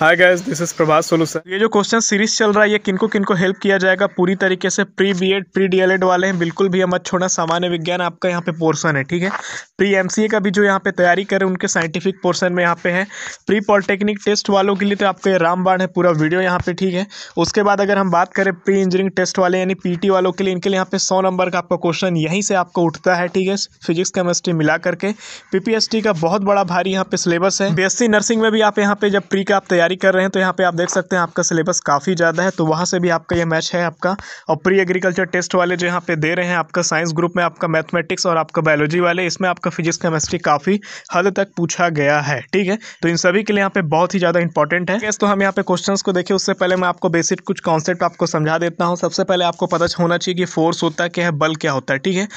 hi guys this is Prabhat Solu sir ये जो question series चल रहा है ये किनको किनको हेल्प किया जाएगा पूरी तरीके से प्री बीएड प्री डीएलएड वाले हैं बिल्कुल भी मत छोड़ना सामान्य विज्ञान आपका यहाँ पे पोर्शन है ठीक है प्री एमसीए का भी जो यहाँ पे तैयारी करें उनके साइंटिफिक पोर्शन में यहाँ पे है प्री पॉलिटेक्निक टेस्ट वालों के लिए तो आपका रामबाण है पूरा वीडियो यहाँ पे ठीक है उसके बाद अगर हम बात करें प्री इंजीनियरिंग टेस्ट वाले यानी पीटी वालों के लिए इनके लिए यहाँ पे सौ नंबर का आपका क्वेश्चन यहीं से आपको उठता है ठीक है फिजिक्स केमिस्ट्री मिला करके पीपीएसटी का बहुत बड़ा भारी यहाँ पे सिलेबस है बी नर्सिंग में भी आप यहाँ पे जब प्री का आप तैयारी तैयारी कर रहे हैं तो यहाँ पे आप देख सकते हैं आपका सिलेबस काफ़ी ज़्यादा है तो वहाँ से भी आपका ये मैच है आपका और प्री एग्रीकल्चर टेस्ट वाले जो यहाँ पे दे रहे हैं आपका साइंस ग्रुप में आपका मैथमेटिक्स और आपका बायोलॉजी वाले इसमें आपका फिजिक्स केमिस्ट्री काफ़ी हद तक पूछा गया है ठीक है तो इन सभी के लिए यहाँ पे बहुत ही ज़्यादा इंपॉर्टेंट है तो हम यहाँ पे क्वेश्चन को देखें उससे पहले मैं आपको बेसिक कुछ कॉन्सेप्ट आपको समझा देता हूँ सबसे पहले आपको पता होना चाहिए कि फोर्स होता क्या है बल क्या होता है ठीक है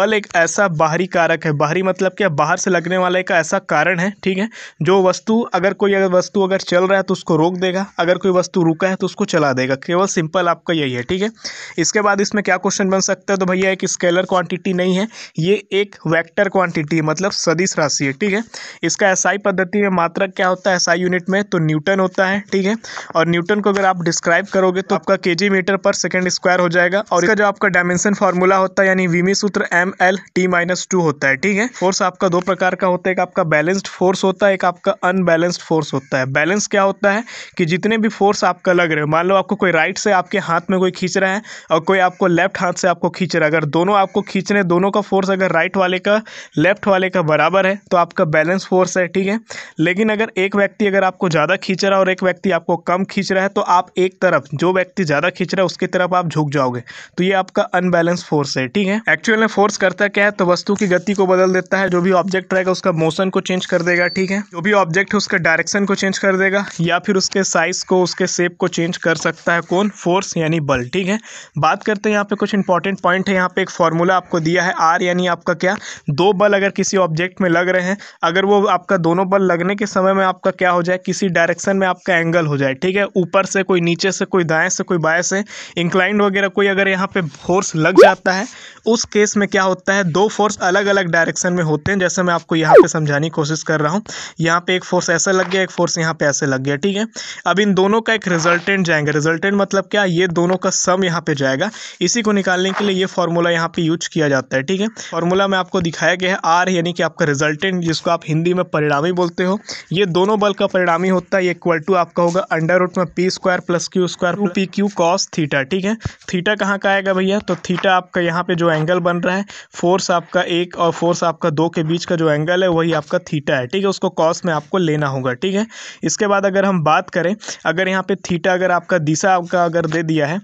बल एक ऐसा बाहरी कारक है बाहरी मतलब क्या बाहर से लगने वाला एक ऐसा कारण है ठीक है जो वस्तु अगर कोई अगर वस्तु अगर चल रहा है है तो उसको रोक देगा अगर कोई वस्तु रुका है तो उसको चला देगा केवल सिंपल आपका यही है ठीक है इसके बाद इसमें क्या क्वेश्चन बन सकता है तो भैया एक स्केलर क्वांटिटी नहीं है ये एक वैक्टर क्वांटिटी है मतलब सदिश राशि है ठीक है इसका एसआई पद्धति में मात्रक क्या होता है एसआई यूनिट में तो न्यूटन होता है ठीक है और न्यूटन को अगर आप डिस्क्राइब करोगे तो आपका के मीटर पर सेकेंड स्क्वायर हो जाएगा और इसका जो आपका डायमेंशन फार्मूला होता है यानी वीमी सूत्र एम एल होता है ठीक है फोर्स आपका दो प्रकार का होता है एक आपका बैलेंस्ड फोर्स होता है एक आपका अनबैलेंस्ड फोर्स होता है बैलेंस क्या होता है कि जितने भी फोर्स आपका लग रहे हो मान लो आपको कोई राइट से आपके हाथ में कोई खींच रहा है और कोई आपको लेफ्ट हाथ से आपको खींच रहा है अगर दोनों आपको खींच रहे दोनों का फोर्स अगर राइट वाले का लेफ्ट वाले का बराबर है तो आपका बैलेंस फोर्स है ठीक है लेकिन अगर एक व्यक्ति अगर आपको ज़्यादा खींच रहा है और एक व्यक्ति आपको कम खींच रहा है तो आप एक तरफ जो व्यक्ति ज़्यादा खींच रहा है उसकी तरफ आप झुक जाओगे तो ये आपका अनबैलेंस फोर्स है ठीक है एक्चुअल में फोर्स करता क्या है तो वस्तु की गति को बदल देता है जो भी ऑब्जेक्ट रहेगा उसका मोशन को चेंज कर देगा ठीक है जो भी ऑब्जेक्ट है उसका डायरेक्शन को चेंज कर देगा या फिर उसके साइज़ को उसके शेप को चेंज कर सकता है कौन फोर्स यानी बल ठीक है बात करते हैं यहाँ पे कुछ इंपॉर्टेंट पॉइंट है यहाँ पे एक फार्मूला आपको दिया है आर यानी आपका क्या दो बल अगर किसी ऑब्जेक्ट में लग रहे हैं अगर वो आपका दोनों बल लगने के समय में आपका क्या हो जाए किसी डायरेक्शन में आपका एंगल हो जाए ठीक है ऊपर से कोई नीचे से कोई दाएँ से कोई बाएँ से इंक्लाइंड वगैरह कोई अगर यहाँ पर फोर्स लग जाता है उस केस में क्या होता है दो फोर्स अलग अलग डायरेक्शन में होते हैं जैसे मैं आपको यहाँ पर समझाने की कोशिश कर रहा हूँ यहाँ पर एक फोर्स ऐसा लग गया एक फोर्स यहाँ पर ऐसे लग लग गया ठीक है अब इन दोनों का एक रिजल्टेंट जाएंगे रिजल्टेंट मतलब क्या ये दोनों का सम यहाँ पे जाएगा इसी को निकालने के लिए ये फॉर्मूला यहाँ पे यूज किया जाता है ठीक है फॉर्मूला में आपको दिखाया गया है आर यानी कि आपका रिजल्टेंट जिसको आप हिंदी में परिणामी बोलते हो ये दोनों बल का परिणामी होता है इक्वल टू आपका होगा अंडर रूट में P square plus Q square P Q cos theta ठीक है थीटा कहाँ का आएगा भैया तो थीटा आपका यहाँ पे जो एंगल बन रहा है फोर्स आपका एक और फोर्स आपका दो के बीच का जो एंगल है वही आपका थीटा है ठीक है उसको कॉस में आपको लेना होगा ठीक है इसके बाद अगर हम बात करें अगर यहाँ पे थीटा अगर आपका दिशा आपका अगर दे दिया है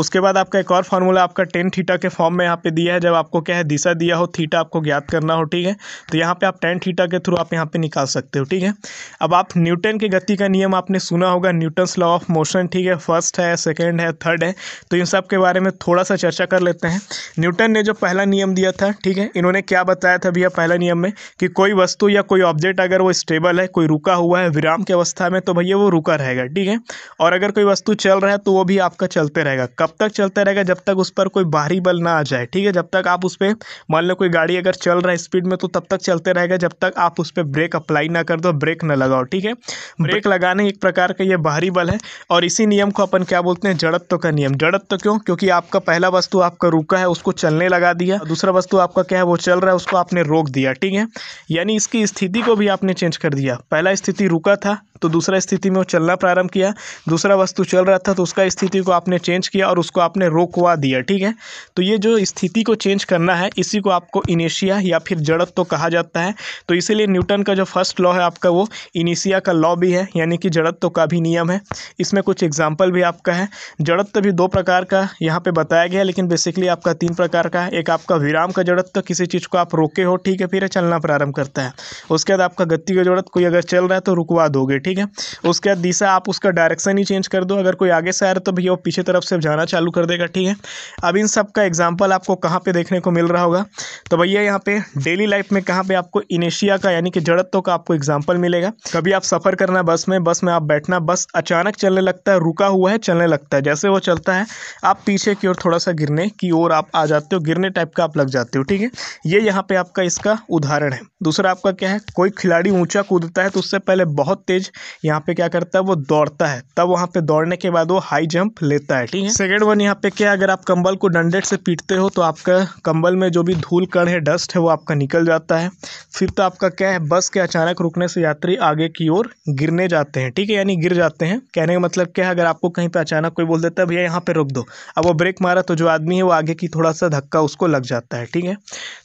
उसके बाद आपका एक और फार्मूला आपका टेन थीटा के फॉर्म में यहाँ पे दिया है जब आपको क्या है दिशा दिया हो थीटा आपको ज्ञात करना हो ठीक है तो यहाँ पे आप टेन थीटा के थ्रू आप यहाँ पे निकाल सकते हो ठीक है अब आप न्यूटन के गति का नियम आपने सुना होगा न्यूटन्स लॉ ऑफ मोशन ठीक है फर्स्ट है सेकेंड है थर्ड है तो इन सब के बारे में थोड़ा सा चर्चा कर लेते हैं न्यूटन ने जो पहला नियम दिया था ठीक है इन्होंने क्या बताया था भैया पहला नियम में कि कोई वस्तु या कोई ऑब्जेक्ट अगर वो स्टेबल है कोई रुका हुआ है विराम की अवस्था में तो तो भैया वो रुका रहेगा ठीक है और अगर कोई वस्तु चल रहा है तो वो भी आपका चलते रहेगा कब तक चलते रहेगा जब तक उस पर कोई बाहरी बल ना आ जाए ठीक है जब तक आप उस पर मान लो कोई गाड़ी अगर चल रहा है स्पीड में तो तब तक चलते रहेगा जब तक आप उस पर ब्रेक अप्लाई ना कर दो ब्रेक ना लगाओ ठीक है ब्रेक लगाने एक प्रकार का ये बाहरी बल है और इसी नियम को अपन क्या बोलते हैं जड़त्व का नियम जड़त्व क्यों क्योंकि आपका पहला वस्तु आपका रुका है उसको चलने लगा दिया दूसरा वस्तु आपका क्या है वो चल रहा है उसको आपने रोक दिया ठीक है यानी इसकी स्थिति को भी आपने चेंज कर दिया पहला स्थिति रुका था तो दूसरा स्थिति में वो चलना प्रारंभ किया दूसरा वस्तु चल रहा था तो उसका स्थिति को आपने चेंज किया और उसको आपने रोकवा दिया ठीक है तो ये जो स्थिति को चेंज करना है इसी को आपको इनेशिया या फिर जड़त तो कहा जाता है तो इसीलिए न्यूटन का जो फर्स्ट लॉ है आपका वो इनिशिया का लॉ भी है यानी कि तो का भी नियम है इसमें कुछ एग्जाम्पल भी आपका है जड़त तो भी दो प्रकार का यहाँ पर बताया गया लेकिन बेसिकली आपका तीन प्रकार का है एक आपका विराम का जड़त तो किसी चीज़ को आप रोके हो ठीक है फिर चलना प्रारंभ करता है उसके बाद आपका गति का जड़त कोई अगर चल रहा है तो रुकवा दोगे ठीक है उसके बाद दिशा आप उसका डायरेक्शन ही चेंज कर दो अगर कोई आगे से आ रहा है तो भैया वो पीछे तरफ से जाना चालू कर देगा ठीक है अब इन सब का एग्जाम्पल आपको कहाँ पर देखने को मिल रहा होगा तो भैया यहाँ पे डेली लाइफ में कहाँ पर आपको इनेशिया का यानी कि जड़त्व का आपको एग्जाम्पल मिलेगा कभी आप सफ़र करना बस में बस में आप बैठना बस अचानक चलने लगता है रुका हुआ है चलने लगता है जैसे वो चलता है आप पीछे की ओर थोड़ा सा गिरने की ओर आप आ जाते हो गिरने टाइप का आप लग जाते हो ठीक है ये यहाँ पे आपका इसका उदाहरण है दूसरा आपका क्या है कोई खिलाड़ी ऊंचा कूदता है तो उससे पहले बहुत तेज यहाँ पे क्या करता है वो दौड़ता है तब वहाँ पे दौड़ने के बाद वो हाई जंप लेता है ठीक है सेकेंड वन यहाँ पे क्या है अगर आप कंबल को डंडेट से पीटते हो तो आपका कंबल में जो भी धूल कण है डस्ट है वो आपका निकल जाता है फिर तो आपका क्या है बस के अचानक रुकने से यात्री आगे की ओर गिरने जाते हैं ठीक है यानी गिर जाते हैं कहने का मतलब क्या है अगर आपको कहीं पर अचानक कोई बोल देता है भैया यहाँ पर रुक दो अब वो ब्रेक मारा तो जो आदमी है वो आगे की थोड़ा सा धक्का उसको लग जाता है ठीक है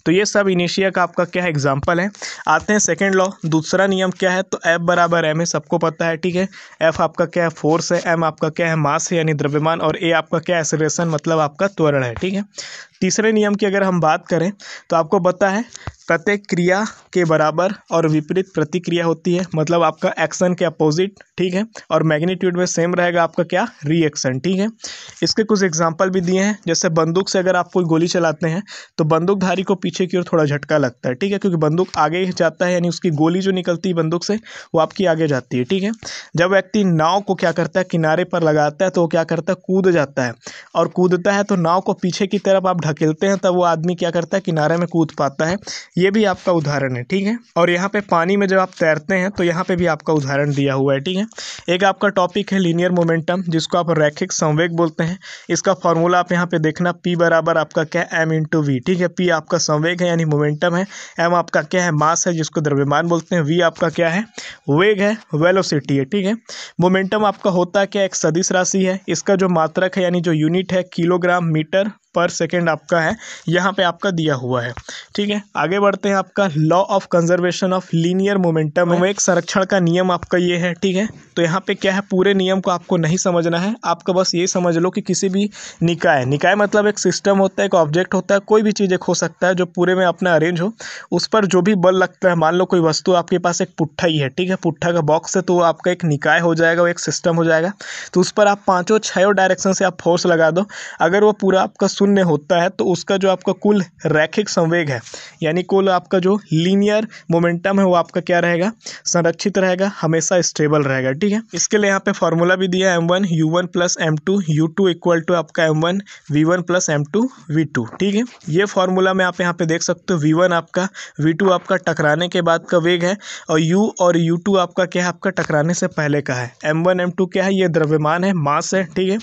तो ये सब इनिशिया का आपका क्या है एग्जाम्पल है आते हैं सेकेंड लॉ दूसरा नियम क्या है तो ऐप बराबर एम है सबको पता है होता है ठीक है एफ आपका क्या है फोर्स है एम आपका क्या है मास है यानी द्रव्यमान और ए आपका क्या है एक्सलेशन मतलब आपका त्वरण है ठीक है तीसरे नियम की अगर हम बात करें तो आपको पता है प्रत्येक क्रिया के बराबर और विपरीत प्रतिक्रिया होती है मतलब आपका एक्शन के अपोजिट ठीक है और मैग्नीट्यूड में सेम रहेगा आपका क्या रिएक्शन ठीक है इसके कुछ एग्जाम्पल भी दिए हैं जैसे बंदूक से अगर आप कोई गोली चलाते हैं तो बंदूकधारी को पीछे की ओर थोड़ा झटका लगता है ठीक है क्योंकि बंदूक आगे जाता है यानी उसकी गोली जो निकलती है बंदूक से वो आपकी आगे जाती है ठीक है जब व्यक्ति नाव को क्या करता है किनारे पर लगाता है तो वो क्या करता है कूद जाता है और कूदता है तो नाव को पीछे की तरफ आप ढकेलते हैं तब वो आदमी क्या करता है किनारे में कूद पाता है ये भी आपका उदाहरण है ठीक है और यहाँ पे पानी में जब आप तैरते हैं तो यहाँ पे भी आपका उदाहरण दिया हुआ है ठीक है एक आपका टॉपिक है लीनियर मोमेंटम जिसको आप रैखिक संवेग बोलते हैं इसका फॉर्मूला आप यहाँ पे देखना पी बराबर आपका क्या है एम इंटू वी ठीक है पी आपका संवेग है यानी मोमेंटम है एम आपका क्या है मास है जिसको द्रव्यमान बोलते हैं वी आपका क्या है वेग है वेलोसिटी है ठीक है मोमेंटम आपका होता क्या एक सदिश राशि है इसका जो मात्रक है यानी जो यूनिट है किलोग्राम मीटर पर सेकेंड आपका है यहाँ पे आपका दिया हुआ है ठीक है आगे बढ़ते हैं आपका law of conservation of linear momentum एक संरक्षण का नियम आपका ये है ठीक है तो यहाँ पे क्या है पूरे नियम को आपको नहीं समझना है आपका बस ये समझ लो कि किसी भी निकाय निकाय मतलब एक सिस्टम होता है एक ऑब्जेक्ट होता है कोई भी चीज़ एक हो सकता है जो पूरे में अपना अरेंज हो उस पर जो भी बल लगता है मान लो कोई वस्तु आपके पास एक पुट्ठा ही है ठीक है पुट्ठा का बॉक्स है तो आपका एक निकाय हो जाएगा वो एक सिस्टम हो जाएगा तो उस पर आप पाँचों छयों डायरेक्शन से आप फोर्स लगा दो अगर वो पूरा आपका शून्य होता है तो उसका जो आपका कुल रैखिक संवेग है यानी कुल आपका जो लीनियर मोमेंटम है वो आपका क्या रहेगा संरक्षित रहेगा हमेशा स्टेबल रहेगा ठीक है इसके लिए यहाँ पे फॉर्मूला भी दिया है M one U one plus M two U two equal to आपका M one V one plus M two V two ठीक है ये फॉर्मूला में आप यहाँ पे देख सकते हो वी वन आपका वी टू आपका टकराने के बाद का वेग है और यू और यू टू आपका क्या है आपका टकराने से पहले का है एम वन एम टू क्या है ये द्रव्यमान है मास है ठीक है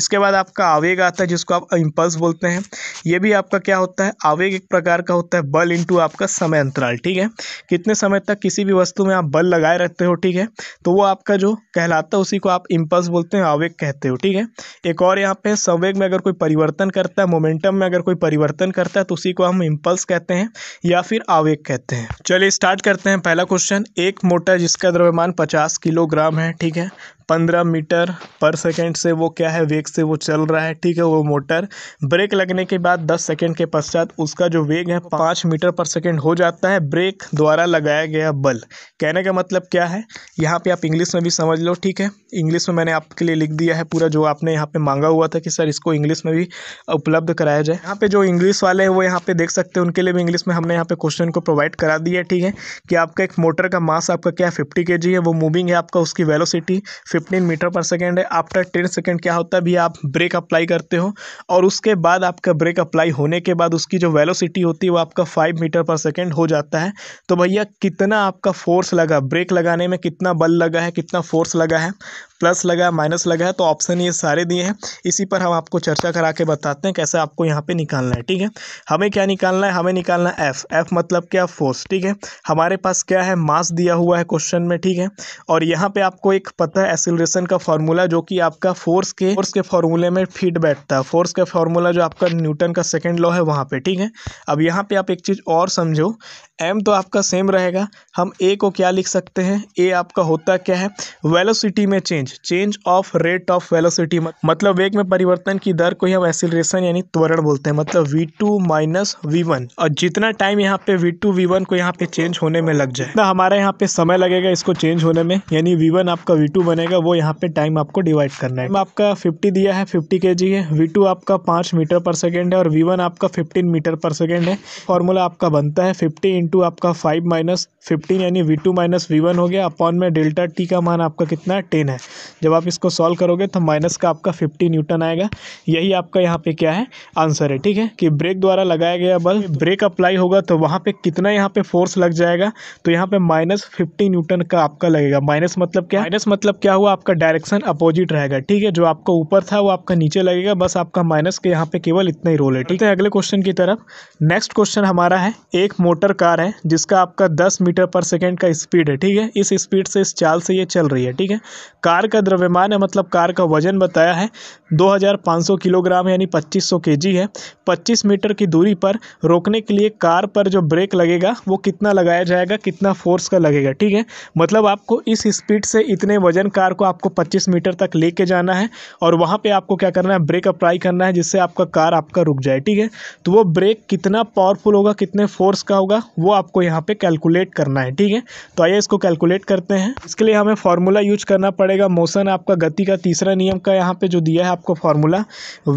इसके बाद आपका आवेग आता है जिसको आप इम्पल्स बोल बोलते हैं ये भी आपका क्या होता है आवेग एक प्रकार का होता है बल इंटू आपका समय अंतराल ठीक है कितने समय तक किसी भी वस्तु में आप बल लगाए रहते हो ठीक है तो वो आपका जो कहलाता है उसी को आप इम्पल्स बोलते हैं आवेग कहते हो ठीक है एक और यहाँ पे संवेग में अगर कोई परिवर्तन करता है मोमेंटम में अगर कोई परिवर्तन करता है तो उसी को हम इम्पल्स कहते हैं या फिर आवेग कहते हैं चलिए स्टार्ट करते हैं पहला क्वेश्चन एक मोटर जिसका द्रव्यमान पचास किलोग्राम है ठीक है पंद्रह मीटर पर सेकेंड से वो क्या है वेग से वो चल रहा है ठीक है वो मोटर ब्रेक लगने के बाद दस सेकेंड के पश्चात उसका जो वेग है पाँच मीटर पर सेकेंड हो जाता है ब्रेक द्वारा लगाया गया बल कहने का मतलब क्या है यहाँ पे आप इंग्लिश में भी समझ लो ठीक है इंग्लिश में मैंने आपके लिए लिख दिया है पूरा जो आपने यहाँ पे मांगा हुआ था कि सर इसको इंग्लिश में भी उपलब्ध कराया जाए यहाँ पे जो इंग्लिश वाले हैं वो यहाँ पे देख सकते हैं उनके लिए भी इंग्लिश में हमने यहाँ पे क्वेश्चन को प्रोवाइड करा दिया है ठीक है कि आपका एक मोटर का मास आपका क्या है फिफ्टी के है वो मूविंग है आपका उसकी velocity fifteen metre per second है आफ्टर टेन सेकेंड क्या होता है भी आप ब्रेक अप्लाई करते हो और उसके बाद आपका ब्रेक अप्लाई होने के बाद उसकी जो वेलोसिटी होती है वो आपका फाइव मीटर पर सेकेंड हो जाता है तो भैया कितना आपका फोर्स लगा ब्रेक लगाने में कितना कितना बल लगा है कितना फोर्स लगा है प्लस लगा है माइनस लगा है तो ऑप्शन ये सारे दिए हैं इसी पर हम आपको चर्चा करा के बताते हैं कैसे आपको यहाँ पे निकालना है ठीक है हमें क्या निकालना है हमें निकालना है एफ़ एफ़ मतलब क्या फोर्स ठीक है हमारे पास क्या है मास दिया हुआ है क्वेश्चन में ठीक है और यहाँ पर आपको एक पता है एसिलेशन का फॉर्मूला जो कि आपका फोर्स के फोर्स के फॉर्मूले में फिट बैठता है फोर्स का फॉर्मूला जो आपका न्यूटन का सेकेंड लॉ है वहाँ पर ठीक है अब यहाँ पर आप एक चीज़ और समझो एम तो आपका सेम रहेगा हम ए को क्या लिख सकते हैं ए आपका होता क्या है वेलोसिटी में change change change of rate of velocity मतलब वेग में परिवर्तन की दर को ही हम एसिलेशन यानी त्वरण बोलते हैं मतलब V two minus V one और जितना टाइम यहाँ पे वी टू वी वन को यहाँ पे चेंज होने में लग जाए तो हमारे यहाँ पे समय लगेगा इसको चेंज होने में यानी वी वन आपका वी टू बनेगा वो यहाँ पे टाइम आपको डिवाइड करना है आपका फिफ्टी दिया है फिफ्टी के है वी आपका पांच मीटर पर सेकेंड है और वी आपका फिफ्टीन मीटर पर सेकेंड है फॉर्मूला आपका बनता है फिफ्टी इंटू आपका फाइव माइनस फिफ्टीन यानी V two minus V one हो गया अपॉन में डेल्टा टी का मान आपका कितना टेन है जब आप इसको सॉल्व करोगे तो माइनस का आपका फिफ्टी न्यूटन आएगा यही आपका यहाँ पे क्या है आंसर है ठीक है कि ब्रेक द्वारा लगाया गया बल ब्रेक अप्लाई होगा तो वहाँ पे कितना यहाँ पे फोर्स लग जाएगा तो यहाँ पे माइनस फिफ्टी न्यूटन का आपका लगेगा माइनस मतलब क्या माइनस मतलब क्या हुआ आपका डायरेक्शन अपोजिट रहेगा ठीक है जो आपका ऊपर था वो आपका नीचे लगेगा बस आपका माइनस के यहाँ पे केवल इतना ही रोल है ठीक है अगले क्वेश्चन की तरफ नेक्स्ट क्वेश्चन हमारा है एक मोटर कार है जिसका आपका दस मीटर पर सेकेंड का स्पीड है ठीक है इस स्पीड से इस चाल से ये चल रही है ठीक है कार का द्रव्यमान है मतलब कार का वजन बताया है 2500 किलोग्राम यानी 2500 केजी है 25 मीटर की दूरी पर रोकने के लिए कार पर जो ब्रेक लगेगा वो कितना लगाया जाएगा कितना फोर्स का लगेगा ठीक है मतलब आपको इस स्पीड से इतने वजन कार को आपको पच्चीस मीटर तक लेके जाना है और वहाँ पर आपको क्या करना है ब्रेक अप्लाई करना है जिससे आपका कार आपका रुक जाए ठीक है तो वो ब्रेक कितना पावरफुल होगा कितने फोर्स का होगा वो आपको यहाँ पर कैलकुलेट करना है ठीक है तो आइए इसको कैलकुलेट करते हैं इसके लिए हमें फॉर्मूला यूज करना पड़ेगा मोशन आपका गति का तीसरा नियम का यहाँ पे जो दिया है आपको formula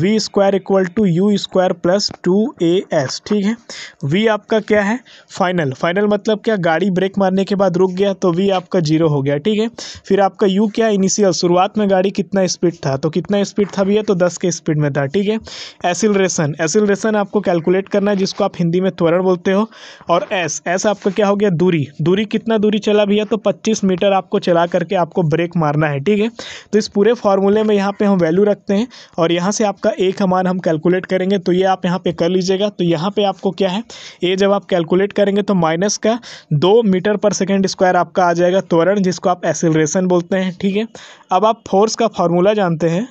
V square equal to U square plus two A S ठीक है वी आपका क्या है फाइनल फाइनल मतलब क्या गाड़ी ब्रेक मारने के बाद रुक गया तो वी आपका जीरो हो गया ठीक है फिर आपका यू क्या इनिशियल शुरुआत में गाड़ी कितना स्पीड था तो कितना स्पीड था भैया तो दस के स्पीड में था ठीक है एसिलरेशन एसिलरेशन आपको कैलकुलेट करना है जिसको आप हिंदी में त्वरण बोलते हो और एस एस आपका क्या हो गया दूरी दूरी कितना दूरी चला भैया तो पच्चीस मीटर आपको चला करके आपको ब्रेक मारना है ठीक है तो इस पूरे फार्मूले में यहाँ पे हम वैल्यू रखते हैं और यहाँ से आपका ए का मान हम कैलकुलेट करेंगे तो ये आप यहाँ पे कर लीजिएगा तो यहाँ पे आपको क्या है ए जब आप कैलकुलेट करेंगे तो माइनस का दो मीटर पर सेकेंड स्क्वायर आपका आ जाएगा त्वरण जिसको आप एसिलरेशन बोलते हैं ठीक है अब आप फोर्स का फार्मूला जानते हैं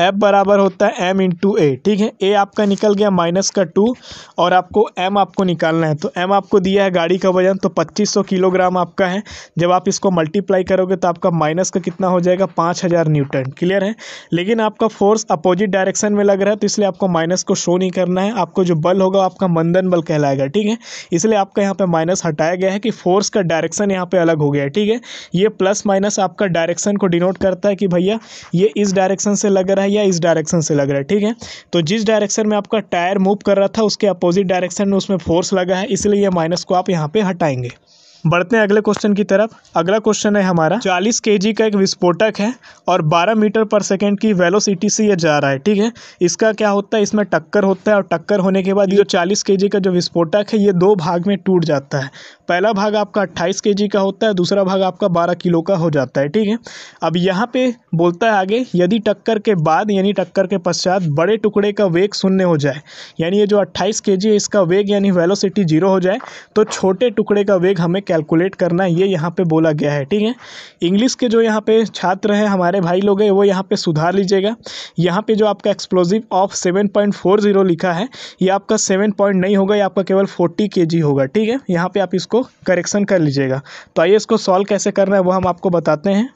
एफ बराबर होता है एम इंटू ए ठीक है ए आपका निकल गया माइनस का टू और आपको एम आपको निकालना है तो एम आपको दिया है गाड़ी का वजन तो पच्चीस सौ किलोग्राम आपका है जब आप इसको मल्टीप्लाई करोगे तो आपका माइनस का कितना हो जाएगा पाँच हज़ार न्यूटन क्लियर है लेकिन आपका फोर्स अपोजिट डायरेक्शन में लग रहा है तो इसलिए आपको माइनस को शो नहीं करना है आपको जो बल होगा आपका मंदन बल कहलाएगा ठीक है इसलिए आपका यहाँ पर माइनस हटाया गया है कि फोर्स का डायरेक्शन यहाँ पर अलग हो गया है ठीक है ये प्लस माइनस आपका डायरेक्शन को डिनोट करता है कि भैया ये इस डायरेक्शन से लग रहा है है या इस डायरेक्शन से लग रहा है ठीक है तो जिस डायरेक्शन में आपका टायर मूव कर रहा था उसके अपोजिट डायरेक्शन में उसमें फोर्स लगा है इसलिए माइनस को आप यहाँ पर हटाएंगे बढ़ते हैं अगले क्वेश्चन की तरफ अगला क्वेश्चन है हमारा चालीस के का एक विस्फोटक है और बारह मीटर पर सेकेंड की वेलोसिटी से यह जा रहा है ठीक है इसका क्या होता है इसमें टक्कर होता है और टक्कर होने के बाद जो चालीस के का जो विस्फोटक है ये दो भाग में टूट जाता है पहला भाग आपका अट्ठाईस के का होता है दूसरा भाग आपका बारह किलो का हो जाता है ठीक है अब यहाँ पे बोलता है आगे यदि टक्कर के बाद यानी टक्कर के पश्चात बड़े टुकड़े का वेग शून्य हो जाए यानी ये जो अट्ठाईस के है इसका वेग यानी वेलोसिटी जीरो हो जाए तो छोटे टुकड़े का वेग हमें कैलकुलेट करना ये यहाँ पे बोला गया है ठीक है इंग्लिश के जो यहाँ पे छात्र हैं हमारे भाई लोग हैं वो यहाँ पे सुधार लीजिएगा यहाँ पे जो आपका explosive of seven point four zero लिखा है ये आपका सेवन पॉइंट नहीं होगा ये आपका केवल फोर्टी के जी होगा ठीक है यहाँ पर आप इसको करेक्शन कर लीजिएगा तो आइए इसको सॉल्व कैसे करना है वो हम आपको बताते हैं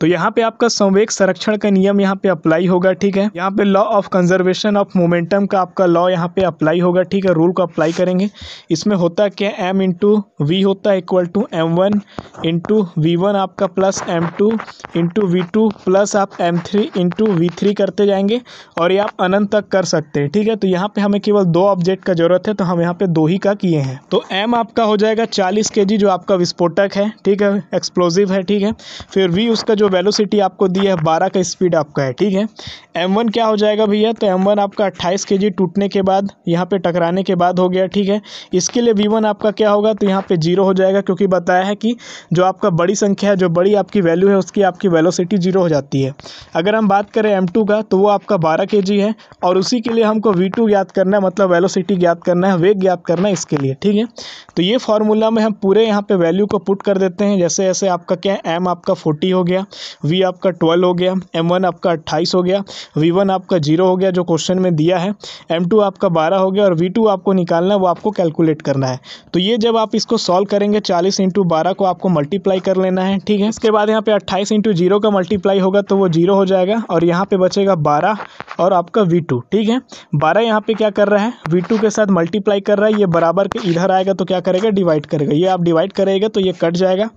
तो यहाँ पे आपका संवेग संरक्षण का नियम यहाँ पे अप्लाई होगा ठीक है यहाँ पे law of conservation of momentum का आपका लॉ यहाँ पे अप्लाई होगा ठीक है रूल को अप्लाई करेंगे इसमें होता क्या एम इंटू वी होता है equal to M one into V one आपका plus M two into V two plus आप M three into V three करते जाएंगे और ये आप अनंत तक कर सकते हैं ठीक है तो यहाँ पे हमें केवल दो ऑब्जेक्ट का जरूरत है तो हम यहाँ पे दो ही का किए हैं तो एम आपका हो जाएगा चालीस के जो आपका विस्फोटक है ठीक है एक्सप्लोजिव है ठीक है फिर वी उसका जो वेलोसिटी आपको दी है बारह का स्पीड आपका है ठीक है एम वन क्या हो जाएगा भैया तो एम वन आपका अट्ठाईस के जी टूटने के बाद यहाँ पे टकराने के बाद हो गया ठीक है इसके लिए वी वन आपका क्या होगा तो यहाँ पे जीरो हो जाएगा क्योंकि बताया है कि जो आपका बड़ी संख्या है जो बड़ी आपकी वैल्यू है उसकी आपकी वेलोसिटी जीरो हो जाती है अगर हम बात करें एम टू का तो वो आपका बारह के जी है और उसी के लिए हमको वी टू ज्ञात करना है मतलब वेलोसिटी ज्ञात करना है वेग ज्ञात करना है इसके लिए ठीक है तो ये फार्मूला में हम पूरे यहाँ पर वैल्यू को पुट कर देते हैं जैसे जैसे आपका क्या एम आपका फोर्टी हो गया वी आपका ट्वेल्व हो गया एम वन आपका अट्ठाईस हो गया वी वन आपका जीरो हो गया जो क्वेश्चन में दिया है एम टू आपका बारह हो गया और वी टू आपको निकालना है वो आपको कैलकुलेट करना है तो ये जब आप इसको सॉल्व करेंगे चालीस इंटू बारह को आपको मल्टीप्लाई कर लेना है ठीक है इसके बाद यहाँ पे अट्ठाईस इंटू जीरो का मल्टीप्लाई होगा तो वो जीरो हो जाएगा और यहाँ पर बचेगा बारह और आपका वी टू ठीक है बारह यहाँ पर क्या कर रहा है वी टू के साथ मल्टीप्लाई कर रहा है ये बराबर के इधर आएगा तो क्या करेगा डिवाइड करेगा ये आप डिवाइड करेगा तो ये कट जाएगा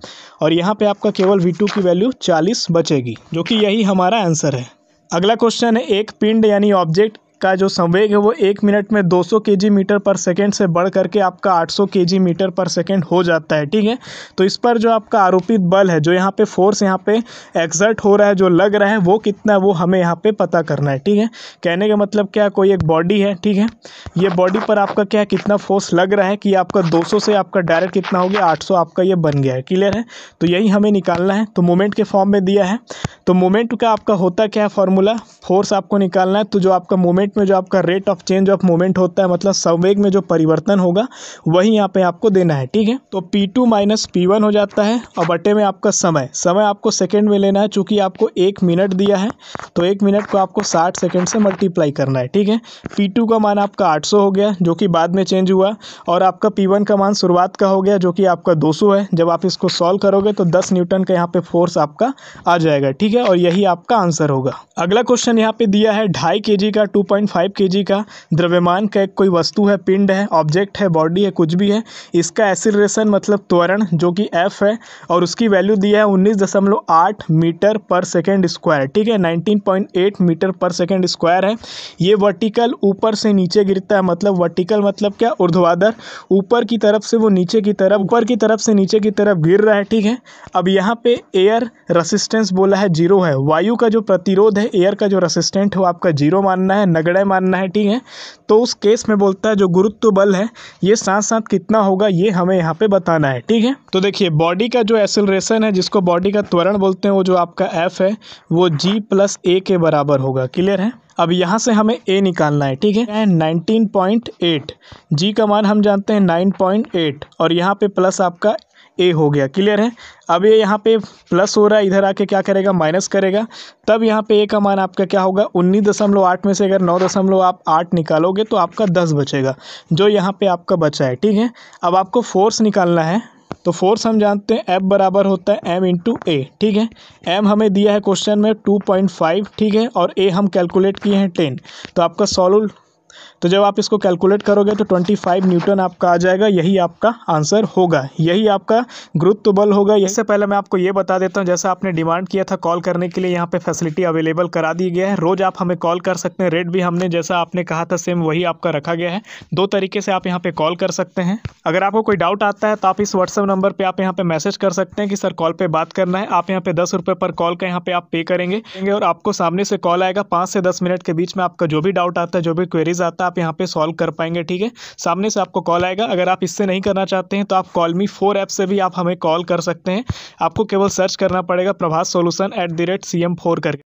और यहाँ पर आपका केवल वी टू की वैल्यू चालीस बचेगी जो कि यही हमारा आंसर है अगला क्वेश्चन है एक पिंड यानी ऑब्जेक्ट का जो संवेग है वो एक मिनट में 200 जी मीटर पर सेकेंड से बढ़ करके आपका 800 जी मीटर पर सेकेंड हो जाता है ठीक है तो इस पर जो आपका आरोपित बल है जो यहाँ पे फोर्स यहाँ पे एक्सर्ट हो रहा है जो लग रहा है वो कितना है वो हमें यहाँ पे पता करना है ठीक है कहने का मतलब क्या कोई एक बॉडी है ठीक है ये बॉडी पर आपका क्या कितना फोर्स लग रहा है कि आपका दो से आपका डायरेक्ट कितना हो गया आठ आपका ये बन गया है क्लियर है तो यही हमें निकालना है तो मोमेंट के फॉर्म में दिया है तो मोमेंट का आपका होता क्या है फॉर्मूला फोर्स आपको निकालना है तो जो आपका मोमेंट संवेग में जो आपका rate of change of moment होता है मतलब संवेग में जो परिवर्तन होगा वही यहाँ पे आपको देना है ठीक है तो P2 टू माइनस पी हो जाता है और बटे में आपका समय समय आपको सेकेंड में लेना है चूंकि आपको एक मिनट दिया है तो एक मिनट को आपको साठ सेकेंड से मल्टीप्लाई करना है ठीक है पी का मान आपका आठ हो गया जो कि बाद में चेंज हुआ और आपका पी का मान शुरुआत का हो गया जो कि आपका दो है जब आप इसको सॉल्व करोगे तो दस न्यूटन का यहाँ पे फोर्स आपका आ जाएगा ठीक है और यही आपका आंसर होगा अगला क्वेश्चन यहाँ पे दिया है ढाई के का टू पॉइंट फाइव के जी का द्रव्यमान का एक कोई वस्तु है पिंड है ऑब्जेक्ट है बॉडी है कुछ भी है इसका एसिलेशन मतलब त्वरण जो कि एफ है और उसकी वैल्यू दिया है उन्नीस दशमलव आठ मीटर पर सेकेंड स्क्वायर ठीक है nineteen point eight metre per second square है ये वर्टिकल ऊपर से नीचे गिरता है मतलब वर्टिकल मतलब क्या उर्ध्वाधर ऊपर की तरफ से वो नीचे की तरफ ऊपर की तरफ से नीचे की तरफ गिर रहा है ठीक है अब यहाँ पे एयर रसिस्टेंस बोला है जीरो है वायु का जो प्रतिरोध है एयर का जो रसिस्टेंट है वो आपका जीरो मानना है झगड़ा मानना है ठीक है तो उस केस में बोलता है जो गुरुत्व बल है ये साथ साथ कितना होगा ये हमें यहाँ पे बताना है ठीक है तो देखिए बॉडी का जो एसलरेशन है जिसको बॉडी का त्वरण बोलते हैं वो जो आपका एफ है वो जी प्लस ए के बराबर होगा क्लियर है अब यहाँ से हमें ए निकालना है ठीक है नाइनटीन पॉइंट एट जी का मान हम जानते हैं नाइन पॉइंट एट और यहाँ पे प्लस आपका ए हो गया क्लियर है अब ये यहाँ पे प्लस हो रहा है इधर आके क्या करेगा माइनस करेगा तब यहाँ पे ए का मान आपका क्या होगा उन्नीस दशमलव आठ में से अगर नौ दशमलव आप आठ निकालोगे तो आपका दस बचेगा जो यहाँ पे आपका बचा है ठीक है अब आपको फोर्स निकालना है तो फोर्स हम जानते हैं एफ बराबर होता है एम इंटू ए ठीक है एम हमें दिया है क्वेश्चन में टू पॉइंट फाइव ठीक है और ए हम कैलकुलेट किए हैं टेन तो आपका सॉल्व तो जब आप इसको कैलकुलेट करोगे तो ट्वेंटी फाइव न्यूटन आपका आ जाएगा यही आपका आंसर होगा यही आपका गुरुत्व बल होगा इससे पहले मैं आपको ये बता देता हूँ जैसा आपने डिमांड किया था कॉल करने के लिए यहाँ पे फैसिलिटी अवेलेबल करा दी गया है रोज़ आप हमें कॉल कर सकते हैं रेट भी हमने जैसा आपने कहा था सेम वही आपका रखा गया है दो तरीके से आप यहाँ पे कॉल कर सकते हैं अगर आपको कोई डाउट आता है तो आप इस व्हाट्सअप नंबर पर आप यहाँ पे मैसेज कर सकते हैं कि सर कॉल पर बात करना है आप यहाँ पे दस रुपये पर कॉल का यहाँ पे आप पे करेंगे और आपको सामने से कॉल आएगा पाँच से दस मिनट के बीच में आपका जो भी डाउट आता है जो भी क्वेरीज आता है आप यहाँ पे सॉल्व कर पाएंगे ठीक है सामने से आपको कॉल आएगा अगर आप इससे नहीं करना चाहते हैं तो आप कॉल मी फोर ऐप से भी आप हमें कॉल कर सकते हैं आपको केवल सर्च करना पड़ेगा Prabhat solution at the rate C M four करके